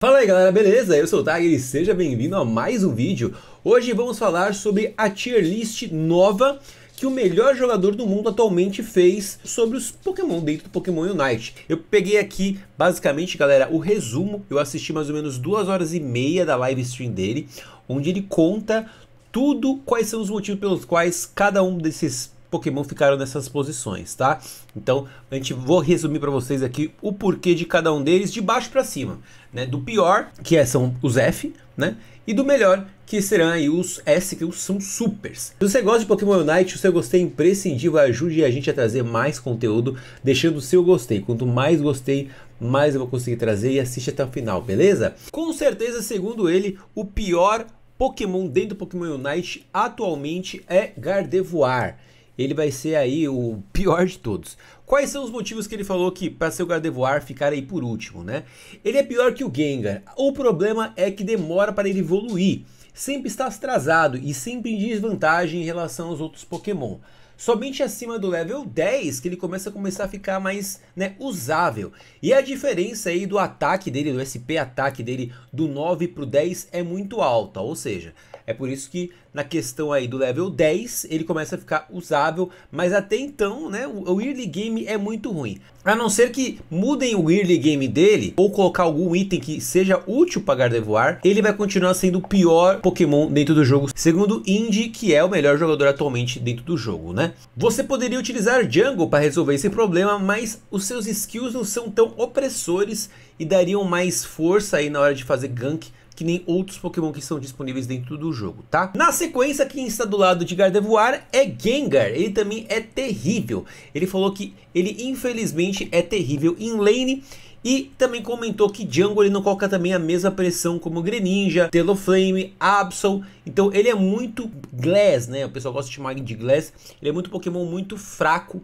Fala aí galera, beleza? Eu sou o Tag e seja bem-vindo a mais um vídeo. Hoje vamos falar sobre a tier list nova que o melhor jogador do mundo atualmente fez sobre os Pokémon dentro do Pokémon Unite. Eu peguei aqui, basicamente, galera, o resumo. Eu assisti mais ou menos duas horas e meia da live stream dele, onde ele conta tudo, quais são os motivos pelos quais cada um desses Pokémon ficaram nessas posições, tá? Então, a gente vou resumir para vocês aqui o porquê de cada um deles de baixo para cima, né? Do pior, que é, são os F, né? E do melhor, que serão aí os S, que são supers. Se você gosta de Pokémon Unite, o seu gostei é imprescindível, ajude a gente a trazer mais conteúdo, deixando o seu gostei. Quanto mais gostei, mais eu vou conseguir trazer e assiste até o final, beleza? Com certeza, segundo ele, o pior Pokémon dentro do Pokémon Unite atualmente é Gardevoir ele vai ser aí o pior de todos. Quais são os motivos que ele falou que para ser o Gardevoir ficar aí por último, né? Ele é pior que o Gengar. O problema é que demora para ele evoluir. Sempre está atrasado e sempre em desvantagem em relação aos outros Pokémon. Somente acima do level 10 que ele começa a começar a ficar mais né, usável. E a diferença aí do ataque dele, do SP ataque dele do 9 para o 10 é muito alta. Ou seja, é por isso que na questão aí do level 10 ele começa a ficar usável, mas até então, né, o, early game é muito ruim. A não ser que mudem o early game dele ou colocar algum item que seja útil para Gardevoir, ele vai continuar sendo o pior Pokémon dentro do jogo, segundo Indy, que é o melhor jogador atualmente dentro do jogo, né? Você poderia utilizar Jungle para resolver esse problema, mas os seus skills não são tão opressores e dariam mais força aí na hora de fazer gank que nem outros Pokémon que estão disponíveis dentro do jogo, tá? Na sequência, quem está do lado de Gardevoir é Gengar, ele também é terrível. Ele falou que ele infelizmente é terrível em lane e também comentou que Django ele não coloca também a mesma pressão como Greninja, Teloflame, Absol. Então ele é muito Glass, né? O pessoal gosta de chamar ele de Glass. Ele é muito Pokémon muito fraco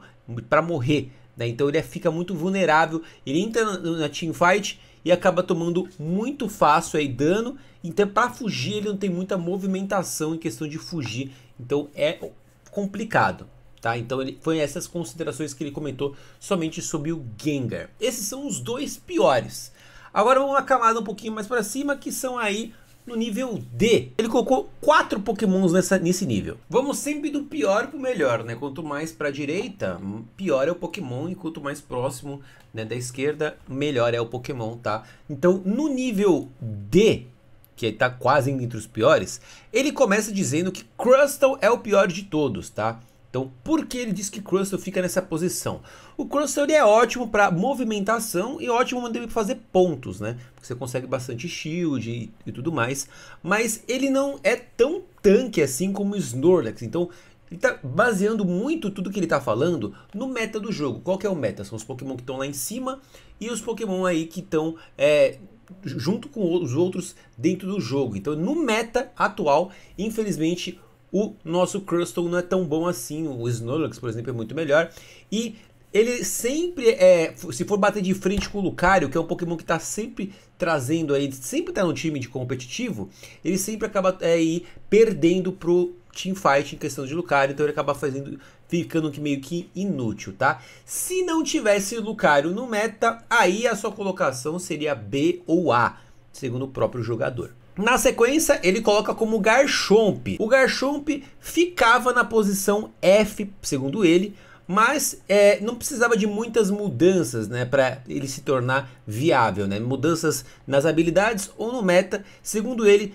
para morrer, né? Então ele fica muito vulnerável. Ele entra na teamfight e acaba tomando muito fácil aí dano. Então para fugir ele não tem muita movimentação em questão de fugir, então é complicado. Tá? Então ele, foi essas considerações que ele comentou somente sobre o Gengar. Esses são os dois piores. Agora vamos uma camada um pouquinho mais para cima que são aí no nível D. Ele colocou quatro pokémons nessa, nesse nível. Vamos sempre do pior pro melhor, né? Quanto mais pra direita, pior é o pokémon. E quanto mais próximo né, da esquerda, melhor é o pokémon, tá? Então, no nível D, que tá quase entre os piores, ele começa dizendo que Crustle é o pior de todos, tá? Então, por que ele diz que Crustle fica nessa posição? O Crustle é ótimo para movimentação e ótimo para fazer pontos, né? Porque você consegue bastante shield e, e, tudo mais. Mas ele não é tão tanque assim como o Snorlax. Então, ele está baseando muito tudo que ele está falando no meta do jogo. Qual que é o meta? São os Pokémon que estão lá em cima e os Pokémon aí que estão... É, junto com os outros dentro do jogo. Então, no meta atual, infelizmente, o nosso Crustle não é tão bom assim. O Snorlax, por exemplo, é muito melhor. E ele sempre é. Se for bater de frente com o Lucario, que é um Pokémon que está sempre trazendo aí, sempre tá no time de competitivo, ele sempre acaba é, perdendo pro teamfight em questão de Lucario, então ele acaba fazendo. Ficando meio que inútil, tá? Se não tivesse Lucario no meta, aí a sua colocação seria B ou A, segundo o próprio jogador. Na sequência, ele coloca como Garchomp. O Garchomp ficava na posição F, segundo ele, mas é, não precisava de muitas mudanças né, para ele se tornar viável. Né? Mudanças nas habilidades ou no meta, segundo ele,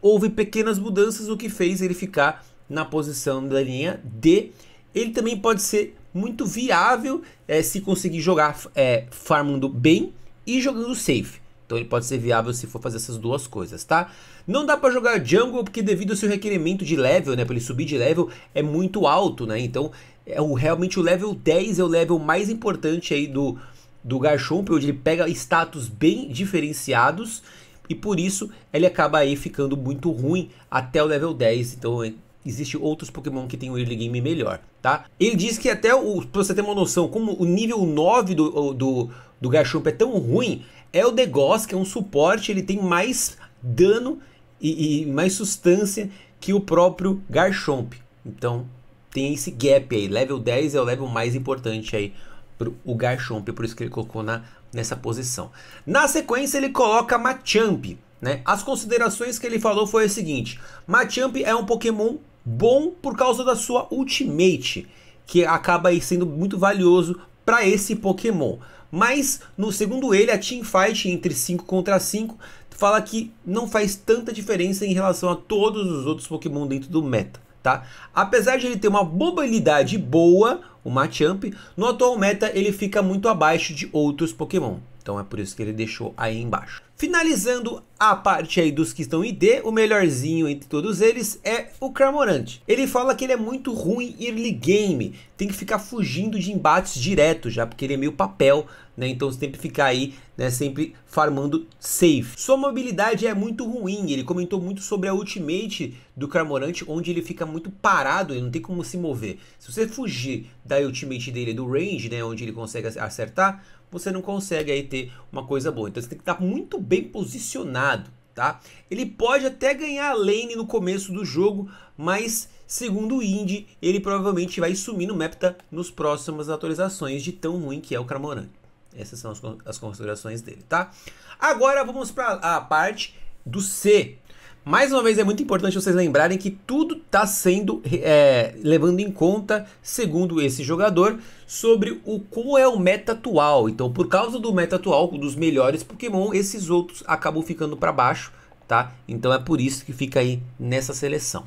houve pequenas mudanças, o que fez ele ficar na posição da linha D. Ele também pode ser muito viável é, se conseguir jogar é, farmando bem e jogando safe. Então ele pode ser viável se for fazer essas duas coisas, tá? Não dá para jogar jungle porque devido ao seu requerimento de level, né, para ele subir de level é muito alto, né? Então é o, realmente o level 10 é o level mais importante aí do do Garchomp, onde ele pega status bem diferenciados e por isso ele acaba aí ficando muito ruim até o level 10. Então é, existe outros Pokémon que tem um early game melhor, tá? Ele diz que até o, pra você ter uma noção, como o nível 9 do, do, do Garchomp é tão ruim, é o Degos, que é um suporte, ele tem mais dano e, e mais substância que o próprio Garchomp. Então tem esse gap aí. Level 10 é o level mais importante aí pro o Garchomp, é por isso que ele colocou na, nessa posição. Na sequência ele coloca Machamp. Né? As considerações que ele falou foi o seguinte: Machamp é um Pokémon bom por causa da sua Ultimate, que acaba aí sendo muito valioso para esse Pokémon. Mas no segundo ele, a teamfight entre 5 contra 5 fala que não faz tanta diferença em relação a todos os outros Pokémon dentro do meta. Tá? Apesar de ele ter uma mobilidade boa, o Machamp, no atual meta ele fica muito abaixo de outros Pokémon. Então é por isso que ele deixou aí embaixo. Finalizando a parte aí dos que estão ID, o melhorzinho entre todos eles é o Cramorant. Ele fala que ele é muito ruim early game, tem que ficar fugindo de embates direto já, porque ele é meio papel, né? Então você tem que ficar aí, né, sempre farmando safe. Sua mobilidade é muito ruim, ele comentou muito sobre a ultimate do Cramorant, onde ele fica muito parado, ele não tem como se mover. Se você fugir da ultimate dele do range, né, onde ele consegue acertar, você não consegue aí ter uma coisa boa. Então você tem que estar muito bem posicionado, tá? Ele pode até ganhar a lane no começo do jogo, mas segundo o Indy, ele provavelmente vai sumir no Mepta nos próximas atualizações de tão ruim que é o Cramorant. Essas são as, as considerações dele, tá? Agora vamos para a parte do C, mais uma vez é muito importante vocês lembrarem que tudo está sendo é, levando em conta, segundo esse jogador, sobre o como é o meta atual. Então, por causa do meta atual, dos melhores Pokémon, esses outros acabam ficando para baixo, tá? Então é por isso que fica aí nessa seleção.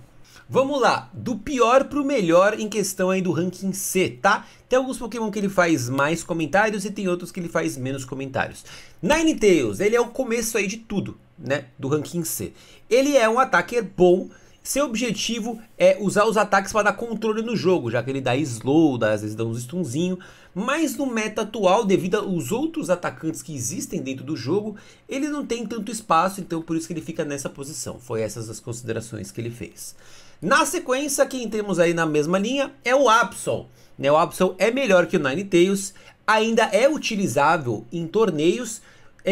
Vamos lá, do pior para o melhor em questão aí do ranking C, tá? Tem alguns Pokémon que ele faz mais comentários e tem outros que ele faz menos comentários. Ninetales, ele é o começo aí de tudo, né, do ranking C. Ele é um ataque bom, seu objetivo é usar os ataques para dar controle no jogo, já que ele dá slow, dá, às vezes dá uns stunzinho, mas no meta atual, devido aos outros atacantes que existem dentro do jogo, ele não tem tanto espaço, então por isso que ele fica nessa posição. Foi essas as considerações que ele fez. Na sequência, quem temos aí na mesma linha é o Absol. Né? O Absol é melhor que o Ninetales, ainda é utilizável em torneios,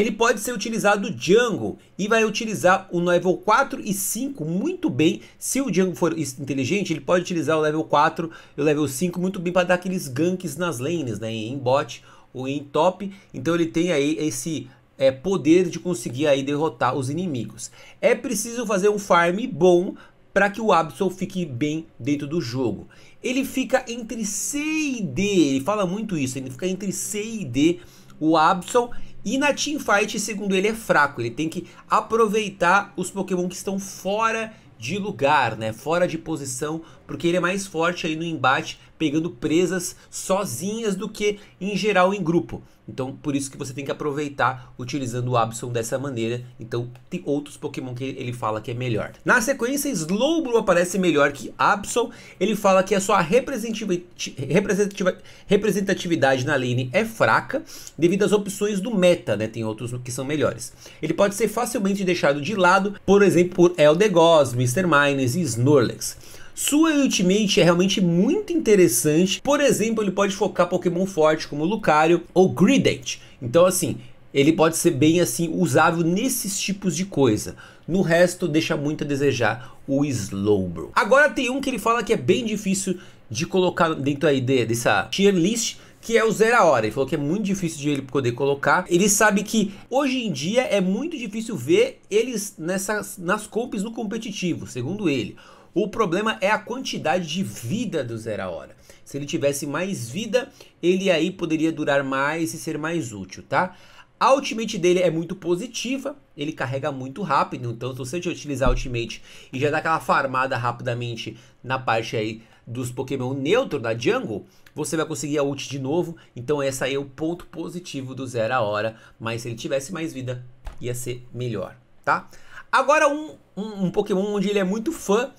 ele pode ser utilizado Django e vai utilizar o level 4 e 5 muito bem. Se o Django for inteligente, ele pode utilizar o level 4 e o level 5 muito bem para dar aqueles ganks nas lanes, né, em bot ou em top. Então ele tem aí esse é, poder de conseguir aí derrotar os inimigos. É preciso fazer um farm bom para que o Absol fique bem dentro do jogo. Ele fica entre C e D, ele fala muito isso, ele fica entre C e D o Absol e na teamfight, segundo ele, é fraco. Ele tem que aproveitar os Pokémon que estão fora de lugar, né? Fora de posição porque ele é mais forte aí no embate, pegando presas sozinhas do que em geral em grupo. Então, por isso que você tem que aproveitar utilizando o Absol dessa maneira. Então, tem outros Pokémon que ele fala que é melhor. Na sequência, Slowbro aparece melhor que Absol. Ele fala que a sua representatividade na lane é fraca devido às opções do meta, né? Tem outros que são melhores. Ele pode ser facilmente deixado de lado, por exemplo, por Eldegoss, Mr. Mines e Snorlax. Sua Ultimate é realmente muito interessante. Por exemplo, ele pode focar Pokémon forte como Lucario ou Greedent. Então assim, ele pode ser bem assim usável nesses tipos de coisa. No resto, deixa muito a desejar o Slowbro. Agora tem um que ele fala que é bem difícil de colocar dentro aí de, dessa tier list, que é o Zero a Hora. Ele falou que é muito difícil de ele poder colocar. Ele sabe que hoje em dia é muito difícil ver eles nessas, nas comps no competitivo, segundo ele. O problema é a quantidade de vida do Zera Hora. Se ele tivesse mais vida, ele aí poderia durar mais e ser mais útil, tá? A ultimate dele é muito positiva, ele carrega muito rápido, então se você utilizar a ultimate e já dar aquela farmada rapidamente na parte aí dos Pokémon neutro da jungle, você vai conseguir a ult de novo, então esse aí é o ponto positivo do Zero a Hora, mas se ele tivesse mais vida, ia ser melhor, tá? Agora um, um, um Pokémon onde ele é muito fã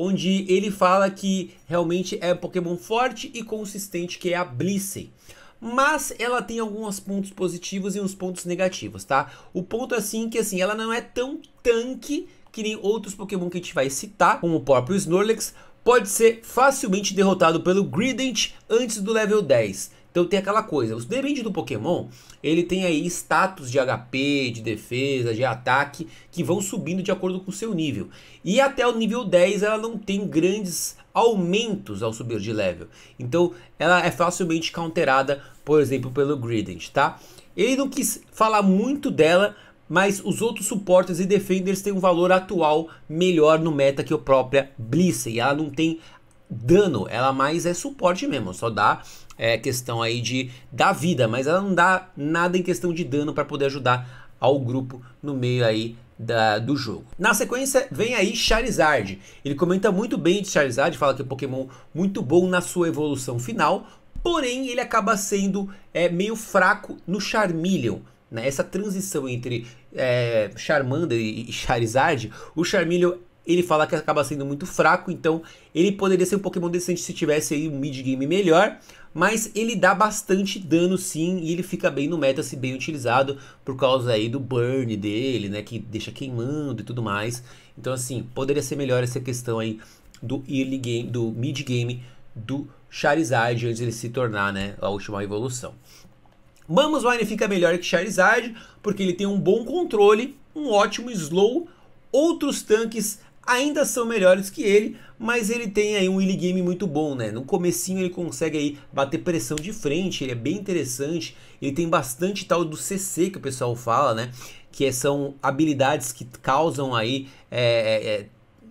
onde ele fala que realmente é um Pokémon forte e consistente, que é a Blissey. Mas ela tem alguns pontos positivos e uns pontos negativos, tá? O ponto é assim que assim, ela não é tão tanque que nem outros Pokémon que a gente vai citar, como o próprio Snorlax, pode ser facilmente derrotado pelo Grident antes do level 10. Então tem aquela coisa, os depende do Pokémon, ele tem aí status de HP, de defesa, de ataque, que vão subindo de acordo com o seu nível. E até o nível 10 ela não tem grandes aumentos ao subir de level. Então ela é facilmente counterada, por exemplo, pelo Grident, tá? Ele não quis falar muito dela, mas os outros suportes e defenders têm um valor atual melhor no meta que o própria Blissey. Ela não tem dano, ela mais é suporte mesmo, só dá é, questão aí de da vida, mas ela não dá nada em questão de dano para poder ajudar ao grupo no meio aí da, do jogo. Na sequência vem aí Charizard. Ele comenta muito bem de Charizard, fala que é um Pokémon muito bom na sua evolução final, porém ele acaba sendo é, meio fraco no Charmeleon. Né? Essa transição entre é, Charmander e Charizard, o Charmeleon ele fala que acaba sendo muito fraco, então ele poderia ser um Pokémon decente se tivesse aí um mid-game melhor, mas ele dá bastante dano sim, e ele fica bem no meta se bem utilizado, por causa aí do burn dele, né, que deixa queimando e tudo mais, então assim, poderia ser melhor essa questão aí do early game, do mid-game do Charizard, antes ele se tornar, né, a última evolução. Mamoswine fica melhor que Charizard, porque ele tem um bom controle, um ótimo slow, outros tanques ainda são melhores que ele, mas ele tem aí um wheel game muito bom, né? No comecinho ele consegue aí bater pressão de frente, ele é bem interessante, ele tem bastante tal do CC que o pessoal fala, né? Que é, são habilidades que causam aí é, é, é,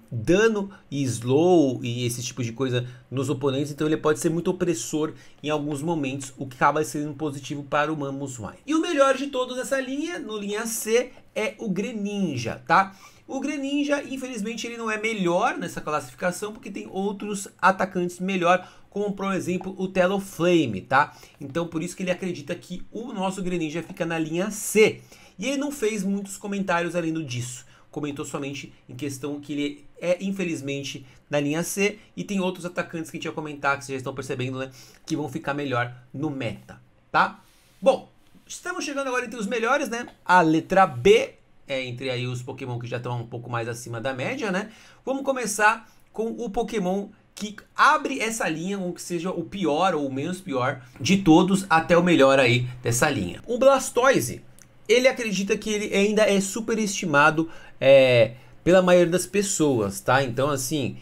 dano e slow e esse tipo de coisa nos oponentes, então ele pode ser muito opressor em alguns momentos, o que acaba sendo positivo para o Mamoswine. E o melhor de todos nessa linha, no linha C, é o Greninja, tá? O Greninja, infelizmente, ele não é melhor nessa classificação, porque tem outros atacantes melhor, como por exemplo o Teloflame, tá? Então por isso que ele acredita que o nosso Greninja fica na linha C. E ele não fez muitos comentários além disso. Comentou somente em questão que ele é, infelizmente, na linha C. E tem outros atacantes que a gente ia comentar, que vocês já estão percebendo, né? Que vão ficar melhor no meta, tá? Bom, estamos chegando agora entre os melhores, né? A letra B é, entre aí os Pokémon que já estão um pouco mais acima da média, né? Vamos começar com o Pokémon que abre essa linha, ou que seja o pior ou o menos pior de todos até o melhor aí dessa linha. O Blastoise, ele acredita que ele ainda é superestimado é, pela maioria das pessoas, tá? Então assim,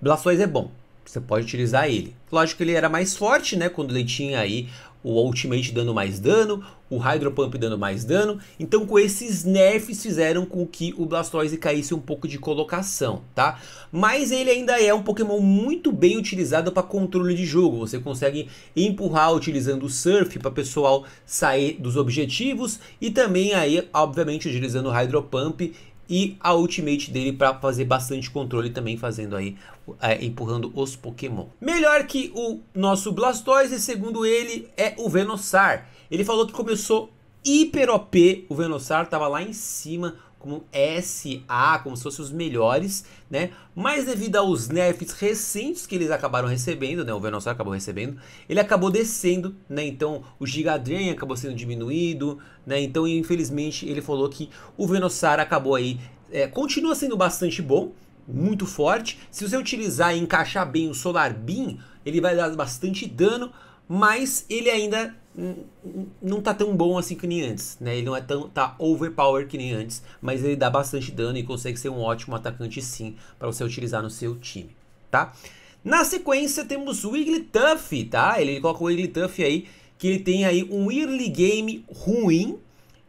Blastoise é bom, você pode utilizar ele. Lógico que ele era mais forte, né? Quando ele tinha aí o Ultimate dando mais dano, o Hydro Pump dando mais dano. Então com esses nerfs fizeram com que o Blastoise caísse um pouco de colocação, tá? Mas ele ainda é um Pokémon muito bem utilizado para controle de jogo. Você consegue empurrar utilizando o Surf para o pessoal sair dos objetivos e também aí, obviamente, utilizando o Hydro Pump e a ultimate dele para fazer bastante controle também fazendo aí é, empurrando os Pokémon. Melhor que o nosso Blastoise, segundo ele, é o Venusaur. Ele falou que começou hiper OP, o Venusaur tava lá em cima, com SA, como se fossem os melhores, né? Mas devido aos nerfs recentes que eles acabaram recebendo, né? O Venossauro acabou recebendo, ele acabou descendo, né? Então o Gigadren acabou sendo diminuído, né? Então infelizmente ele falou que o Venossauro acabou aí, é, continua sendo bastante bom, muito forte. Se você utilizar e encaixar bem o Solar Beam, ele vai dar bastante dano, mas ele ainda não tá tão bom assim que nem antes, né? Ele não é tão tá overpower que nem antes, mas ele dá bastante dano e consegue ser um ótimo atacante sim para você utilizar no seu time, tá? Na sequência temos o Wigglytuff, tá? Ele, ele coloca o Wigglytuff aí que ele tem aí um early game ruim,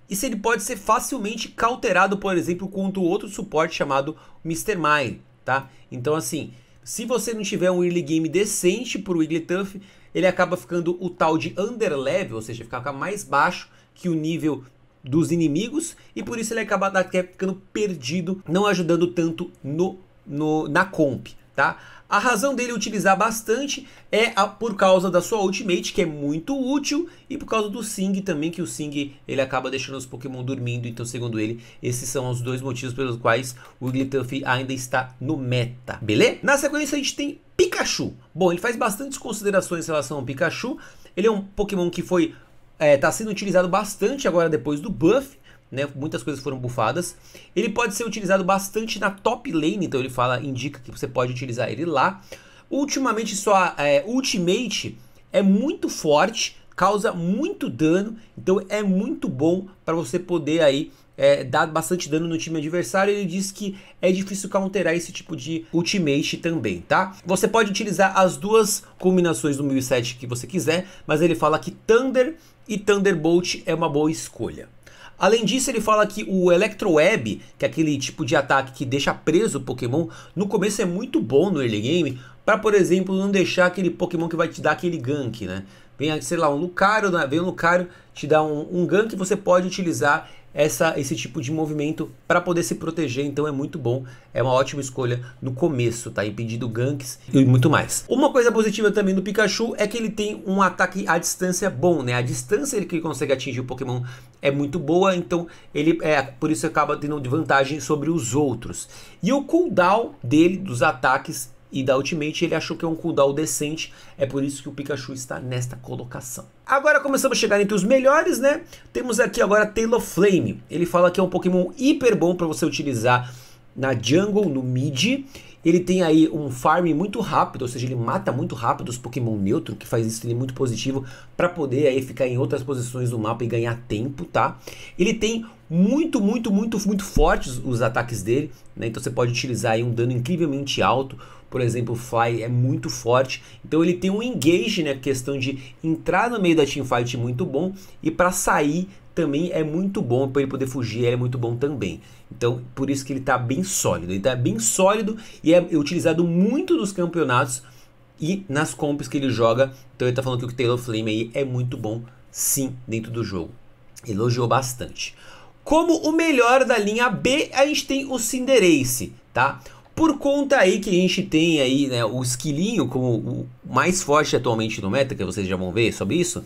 e se ele pode ser facilmente cauterado, por exemplo, contra outro suporte chamado Mr. Mine, tá? Então, assim, se você não tiver um early game decente para o Wigglytuff, ele acaba ficando o tal de underlevel, ou seja, fica mais baixo que o nível dos inimigos e por isso ele acaba é ficando perdido, não ajudando tanto no, no na comp, tá? A razão dele utilizar bastante é a, por causa da sua ultimate, que é muito útil, e por causa do Sing também, que o Sing ele acaba deixando os Pokémon dormindo. Então, segundo ele, esses são os dois motivos pelos quais o Wigglytuff ainda está no meta, beleza? Na sequência, a gente tem Pikachu. Bom, ele faz bastantes considerações em relação ao Pikachu. Ele é um Pokémon que foi... está é, sendo utilizado bastante agora depois do buff né? Muitas coisas foram bufadas. Ele pode ser utilizado bastante na top lane, então ele fala, indica que você pode utilizar ele lá. Ultimamente sua é, ultimate é muito forte, causa muito dano, então é muito bom para você poder aí é, dar bastante dano no time adversário. Ele diz que é difícil counterar esse tipo de ultimate também, tá? Você pode utilizar as duas combinações do 1007 que você quiser, mas ele fala que Thunder e Thunderbolt é uma boa escolha. Além disso, ele fala que o Electroweb, que é aquele tipo de ataque que deixa preso o Pokémon, no começo é muito bom no early game, para por exemplo, não deixar aquele Pokémon que vai te dar aquele gank, né? Vem, sei lá, um Lucario, né? vem um Lucario, te dá um, um gank, você pode utilizar essa, esse tipo de movimento para poder se proteger, então é muito bom, é uma ótima escolha no começo, tá? Impedindo ganks e muito mais. Uma coisa positiva também do Pikachu é que ele tem um ataque à distância bom, né? A distância que ele consegue atingir o Pokémon é muito boa, então ele é por isso acaba tendo vantagem sobre os outros. E o cooldown dele, dos ataques, e da Ultimate, ele achou que é um cooldown decente, é por isso que o Pikachu está nesta colocação. Agora começamos a chegar entre os melhores, né? Temos aqui agora Taylor Flame. Ele fala que é um Pokémon hiper bom para você utilizar na jungle, no mid. Ele tem aí um farm muito rápido, ou seja, ele mata muito rápido os Pokémon neutro, que faz isso ele é muito positivo para poder aí ficar em outras posições do mapa e ganhar tempo, tá? Ele tem muito, muito, muito, muito fortes os ataques dele, né? Então você pode utilizar aí um dano incrivelmente alto, por exemplo, o Fly é muito forte. Então ele tem um engage, né? Questão de entrar no meio da teamfight muito bom e para sair também é muito bom para ele poder fugir, ele é muito bom também. Então, por isso que ele está bem sólido. Ele está bem sólido e é utilizado muito nos campeonatos e nas comps que ele joga. Então ele está falando que o Taylor Flame aí é muito bom sim dentro do jogo. Elogiou bastante. Como o melhor da linha B, a gente tem o Cinderace, tá? Por conta aí que a gente tem aí, né, o esquilinho como o mais forte atualmente no meta, que vocês já vão ver sobre isso,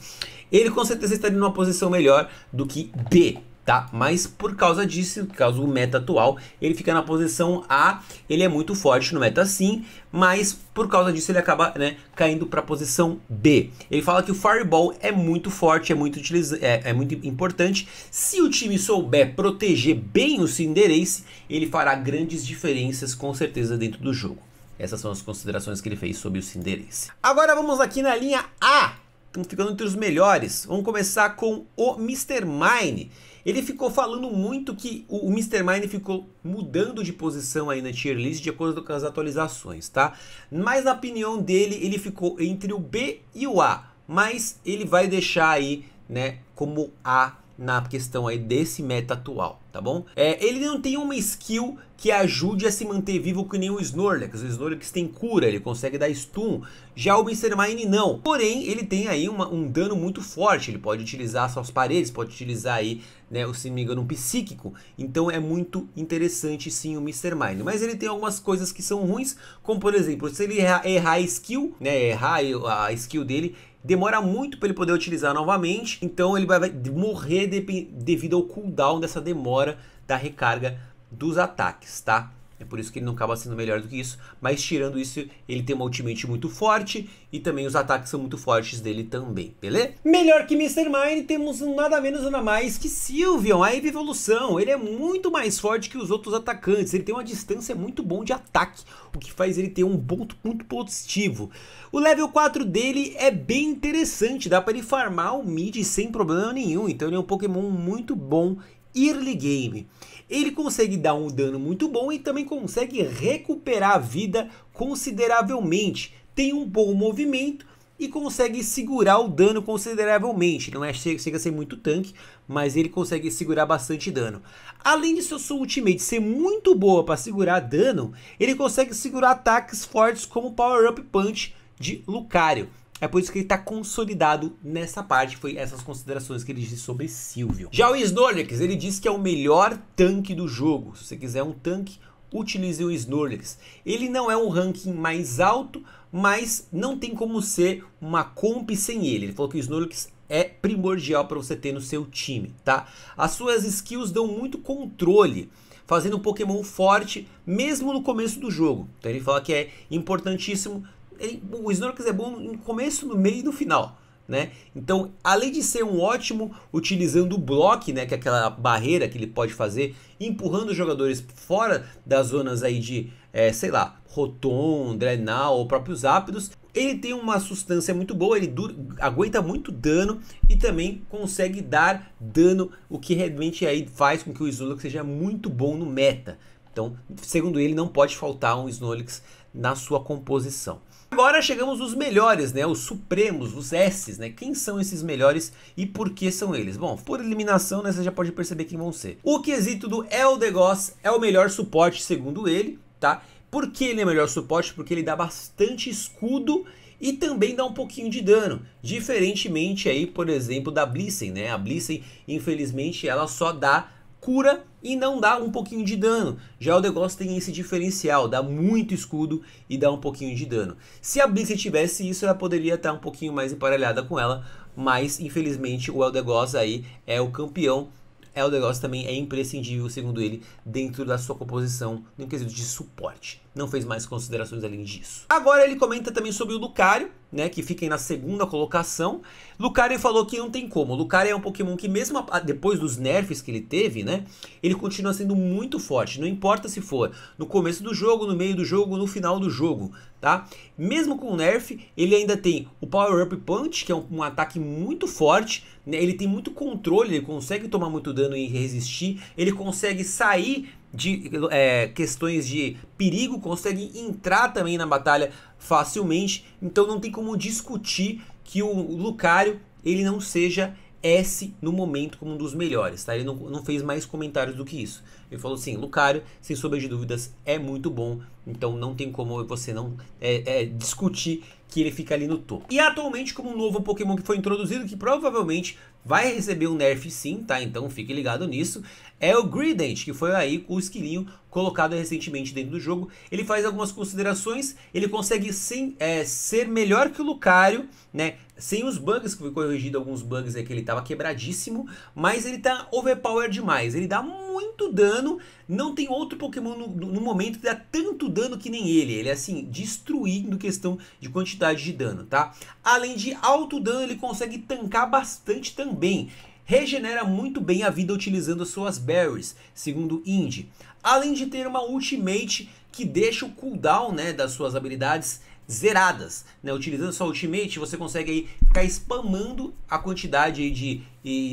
ele com certeza estaria numa posição melhor do que B, tá? Mas por causa disso, por causa do meta atual, ele fica na posição A, ele é muito forte no meta sim, mas por causa disso ele acaba né, caindo para a posição B. Ele fala que o Fireball é muito forte, é muito, utiliza é, é muito importante. Se o time souber proteger bem o Cinderace, ele fará grandes diferenças com certeza dentro do jogo. Essas são as considerações que ele fez sobre o Cinderace. Agora vamos aqui na linha A, estão ficando entre os melhores. Vamos começar com o Mr. Mine. Ele ficou falando muito que o Mr. Mine ficou mudando de posição aí na tier list de acordo com as atualizações, tá? Mas na opinião dele, ele ficou entre o B e o A, mas ele vai deixar aí, né, como A na questão aí desse meta atual tá bom? É, ele não tem uma skill que ajude a se manter vivo que nem o Snorlax. O Snorlax tem cura, ele consegue dar stun. Já o Mr. Mine não. Porém, ele tem aí uma, um dano muito forte. Ele pode utilizar suas paredes, pode utilizar aí, né, se não me engano, um psíquico. Então é muito interessante sim o Mr. Mine. Mas ele tem algumas coisas que são ruins, como por exemplo, se ele errar, errar a skill, né, errar a skill dele, demora muito para ele poder utilizar novamente, então ele vai, morrer de, devido ao cooldown dessa demora da recarga dos ataques, tá? É por isso que ele não acaba sendo melhor do que isso. Mas tirando isso, ele tem uma ultimate muito forte e também os ataques são muito fortes dele também, beleza? Melhor que Mr. Mine, temos nada menos nada mais que Sylveon, a evolução. Ele é muito mais forte que os outros atacantes. Ele tem uma distância muito bom de ataque, o que faz ele ter um ponto muito positivo. O level 4 dele é bem interessante, dá para ele farmar o mid sem problema nenhum. Então ele é um Pokémon muito bom early game ele consegue dar um dano muito bom e também consegue recuperar a vida consideravelmente. Tem um bom movimento e consegue segurar o dano consideravelmente. Não é chega a ser muito tanque, mas ele consegue segurar bastante dano. Além de seu ultimate ser muito boa para segurar dano, ele consegue segurar ataques fortes como Power Up Punch de Lucario. É por isso que ele está consolidado nessa parte. Foi essas considerações que ele disse sobre Silvio. Já o Snorlax, ele disse que é o melhor tanque do jogo. Se você quiser um tanque, utilize o Snorlax. Ele não é um ranking mais alto, mas não tem como ser uma comp sem ele. Ele falou que o Snorlax é primordial para você ter no seu time, tá? As suas skills dão muito controle, fazendo um Pokémon forte mesmo no começo do jogo. Então ele fala que é importantíssimo ele, o Snorlax é bom no começo, no meio e no final. Né? Então, além de ser um ótimo utilizando o bloco, né, que é aquela barreira que ele pode fazer, empurrando os jogadores fora das zonas aí de, é, sei lá, Rotom, Drenal ou próprios Ápidos, ele tem uma substância muito boa, ele dura, aguenta muito dano e também consegue dar dano, o que realmente aí faz com que o Snorlax seja muito bom no meta. Então, segundo ele, não pode faltar um Snorlax na sua composição. Agora chegamos os melhores, né? Os supremos, os S's, né? Quem são esses melhores e por que são eles? Bom, por eliminação, né, você já pode perceber quem vão ser. O quesito do Eldegoss é o melhor suporte, segundo ele, tá? Por que ele é o melhor suporte? Porque ele dá bastante escudo e também dá um pouquinho de dano, diferentemente aí, por exemplo, da blissey né? A blissey infelizmente, ela só dá cura e não dá um pouquinho de dano. Já o negócio tem esse diferencial, dá muito escudo e dá um pouquinho de dano. Se a Blitz tivesse isso, ela poderia estar um pouquinho mais emparelhada com ela, mas infelizmente o Eldegoss aí é o campeão. Eldegoss também é imprescindível, segundo ele, dentro da sua composição no quesito de suporte não fez mais considerações além disso. Agora ele comenta também sobre o Lucario, né, que aí na segunda colocação. Lucario falou que não tem como. Lucario é um Pokémon que mesmo depois dos nerfs que ele teve, né, ele continua sendo muito forte. Não importa se for no começo do jogo, no meio do jogo, no final do jogo, tá? Mesmo com o nerf, ele ainda tem o Power Up Punch, que é um, um ataque muito forte. Né? Ele tem muito controle, ele consegue tomar muito dano e resistir. Ele consegue sair de é, questões de perigo, consegue entrar também na batalha facilmente. Então não tem como discutir que o Lucario ele não seja S no momento como um dos melhores, tá? Ele não, não fez mais comentários do que isso. Ele falou assim, Lucario, sem sombra de dúvidas, é muito bom, então não tem como você não é, é, discutir que ele fica ali no topo. E atualmente como um novo Pokémon que foi introduzido, que provavelmente vai receber um nerf sim, tá? Então fique ligado nisso. É o Grident, que foi aí o esquilinho colocado recentemente dentro do jogo. Ele faz algumas considerações, ele consegue sim é, ser melhor que o Lucario, né? Sem os bugs, que foi corrigido alguns bugs é que ele tava quebradíssimo, mas ele tá overpower demais. Ele dá muito dano, não tem outro Pokémon no, no momento que dá tanto dano que nem ele. Ele é assim, destruindo questão de quantidade de dano, tá? Além de alto dano, ele consegue tancar bastante, tan também regenera muito bem a vida utilizando suas berries, segundo Indy. Além de ter uma ultimate que deixa o cooldown né, das suas habilidades zeradas, né? Utilizando sua ultimate, você consegue aí ficar spamando a quantidade de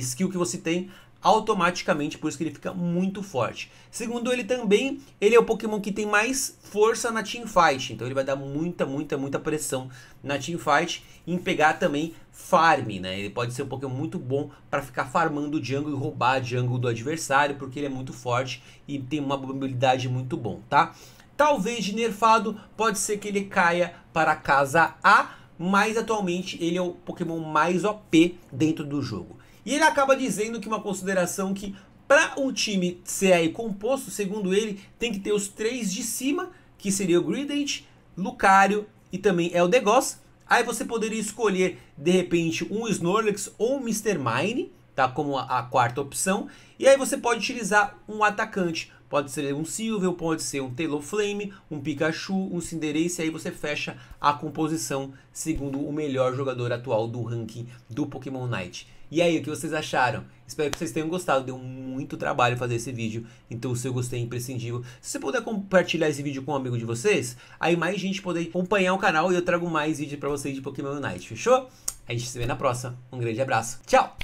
skill que você tem automaticamente, por isso que ele fica muito forte. Segundo ele também, ele é o Pokémon que tem mais força na teamfight, então ele vai dar muita, muita, muita pressão na teamfight em pegar também farm, né? Ele pode ser um Pokémon muito bom para ficar farmando jungle e roubar jungle do adversário, porque ele é muito forte e tem uma mobilidade muito bom, tá? Talvez de nerfado, pode ser que ele caia para casa A, mas atualmente ele é o Pokémon mais OP dentro do jogo. E ele acaba dizendo que uma consideração que para um time ser aí composto, segundo ele, tem que ter os três de cima, que seria o Grident, Lucario e também é o Degoss. Aí você poderia escolher, de repente, um Snorlax ou um Mr. Mine, tá? Como a, a quarta opção. E aí você pode utilizar um atacante. Pode ser um Silvio, pode ser um Teloflame, um Pikachu, um Cinderace. E aí você fecha a composição segundo o melhor jogador atual do ranking do Pokémon Night. E aí, o que vocês acharam? Espero que vocês tenham gostado, deu muito trabalho fazer esse vídeo, então o seu gostei é imprescindível. Se você puder compartilhar esse vídeo com um amigo de vocês, aí mais gente poder acompanhar o canal e eu trago mais vídeos pra vocês de Pokémon Unite, fechou? A gente se vê na próxima, um grande abraço, tchau!